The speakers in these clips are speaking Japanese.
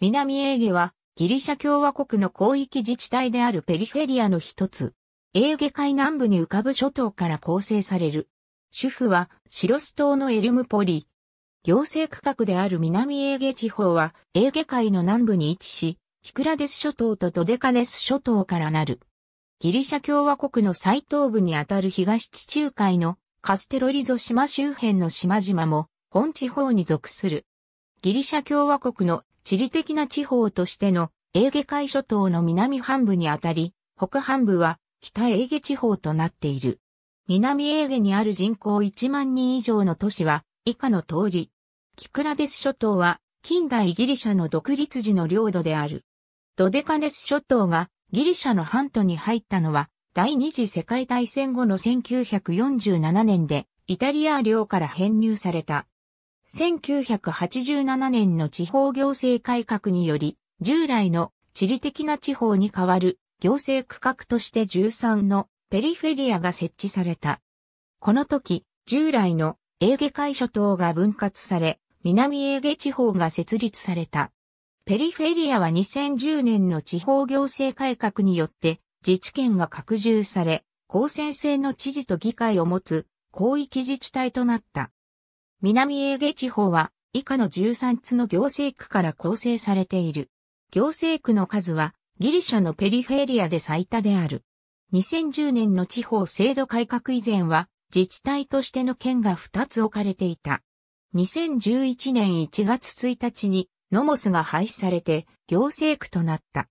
南エーゲはギリシャ共和国の広域自治体であるペリフェリアの一つ。エーゲ海南部に浮かぶ諸島から構成される。主婦はシロス島のエルムポリ。行政区画である南エーゲ地方はエーゲ海の南部に位置し、キクラデス諸島とトデカネス諸島からなる。ギリシャ共和国の最東部にあたる東地中海のカステロリゾ島周辺の島々も本地方に属する。ギリシャ共和国の地理的な地方としてのエーゲ海諸島の南半部にあたり、北半部は北エーゲ地方となっている。南エーゲにある人口1万人以上の都市は以下の通り。キクラデス諸島は近代ギリシャの独立時の領土である。ドデカネス諸島がギリシャの半島に入ったのは第二次世界大戦後の1947年でイタリア領から編入された。1987年の地方行政改革により、従来の地理的な地方に代わる行政区画として13のペリフェリアが設置された。この時、従来のエーゲ海諸島が分割され、南エーゲ地方が設立された。ペリフェリアは2010年の地方行政改革によって自治権が拡充され、公選制の知事と議会を持つ広域自治体となった。南エーゲ地方は以下の13つの行政区から構成されている。行政区の数はギリシャのペリフェリアで最多である。2010年の地方制度改革以前は自治体としての県が2つ置かれていた。2011年1月1日にノモスが廃止されて行政区となった。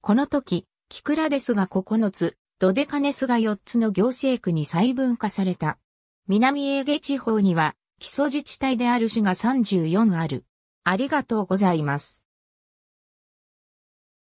この時、キクラデスが9つ、ドデカネスが4つの行政区に細分化された。南エーゲ地方には基礎自治体である市が34ある。ありがとうございます。